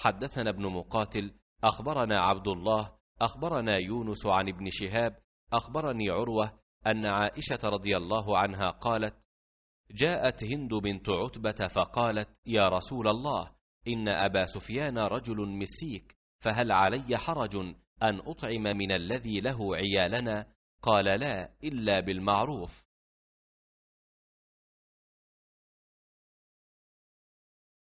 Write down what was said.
حدثنا ابن مقاتل اخبرنا عبد الله اخبرنا يونس عن ابن شهاب اخبرني عروه ان عائشه رضي الله عنها قالت جاءت هند بنت عتبه فقالت يا رسول الله ان ابا سفيان رجل مسيك فهل علي حرج ان اطعم من الذي له عيالنا قال لا الا بالمعروف